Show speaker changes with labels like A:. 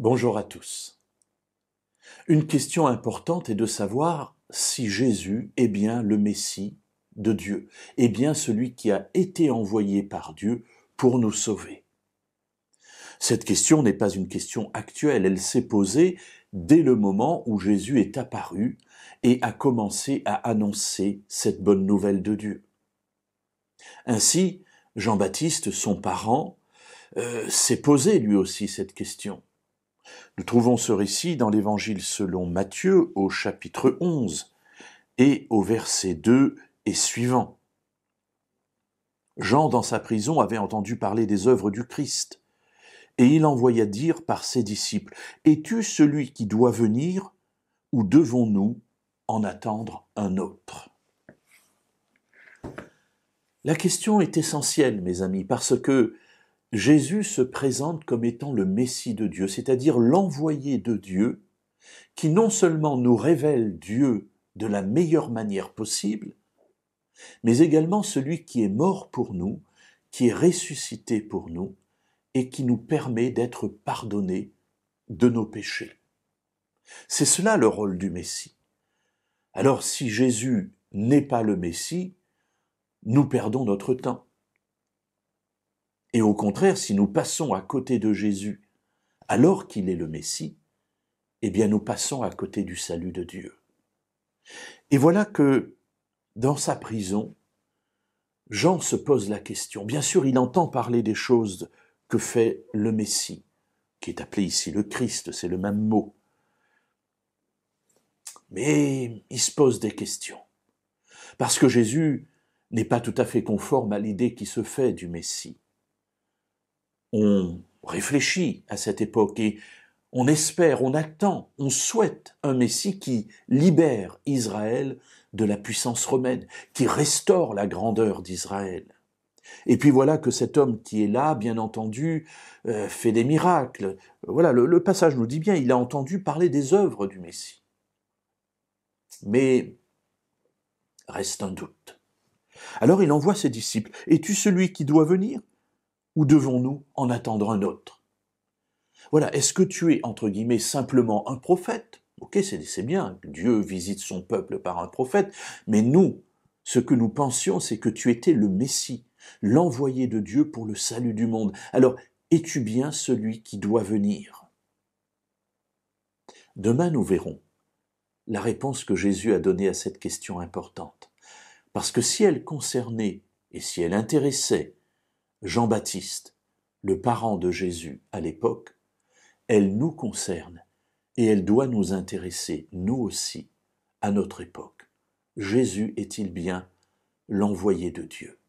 A: Bonjour à tous. Une question importante est de savoir si Jésus est bien le Messie de Dieu, est bien celui qui a été envoyé par Dieu pour nous sauver. Cette question n'est pas une question actuelle, elle s'est posée dès le moment où Jésus est apparu et a commencé à annoncer cette bonne nouvelle de Dieu. Ainsi, Jean-Baptiste, son parent, euh, s'est posé lui aussi cette question. Nous trouvons ce récit dans l'évangile selon Matthieu au chapitre 11 et au verset 2 et suivant. Jean, dans sa prison, avait entendu parler des œuvres du Christ, et il envoya dire par ses disciples, Es-tu celui qui doit venir, ou devons-nous en attendre un autre La question est essentielle, mes amis, parce que Jésus se présente comme étant le Messie de Dieu, c'est-à-dire l'envoyé de Dieu, qui non seulement nous révèle Dieu de la meilleure manière possible, mais également celui qui est mort pour nous, qui est ressuscité pour nous, et qui nous permet d'être pardonnés de nos péchés. C'est cela le rôle du Messie. Alors si Jésus n'est pas le Messie, nous perdons notre temps. Et au contraire, si nous passons à côté de Jésus alors qu'il est le Messie, eh bien nous passons à côté du salut de Dieu. Et voilà que dans sa prison, Jean se pose la question. Bien sûr, il entend parler des choses que fait le Messie, qui est appelé ici le Christ, c'est le même mot. Mais il se pose des questions. Parce que Jésus n'est pas tout à fait conforme à l'idée qui se fait du Messie. On réfléchit à cette époque et on espère, on attend, on souhaite un Messie qui libère Israël de la puissance romaine, qui restaure la grandeur d'Israël. Et puis voilà que cet homme qui est là, bien entendu, euh, fait des miracles. Voilà, le, le passage nous dit bien, il a entendu parler des œuvres du Messie. Mais reste un doute. Alors il envoie ses disciples. Es-tu celui qui doit venir ou devons-nous en attendre un autre Voilà, est-ce que tu es, entre guillemets, simplement un prophète Ok, c'est bien, Dieu visite son peuple par un prophète, mais nous, ce que nous pensions, c'est que tu étais le Messie, l'envoyé de Dieu pour le salut du monde. Alors, es-tu bien celui qui doit venir Demain, nous verrons la réponse que Jésus a donnée à cette question importante. Parce que si elle concernait et si elle intéressait Jean-Baptiste, le parent de Jésus à l'époque, elle nous concerne et elle doit nous intéresser, nous aussi, à notre époque. Jésus est-il bien l'envoyé de Dieu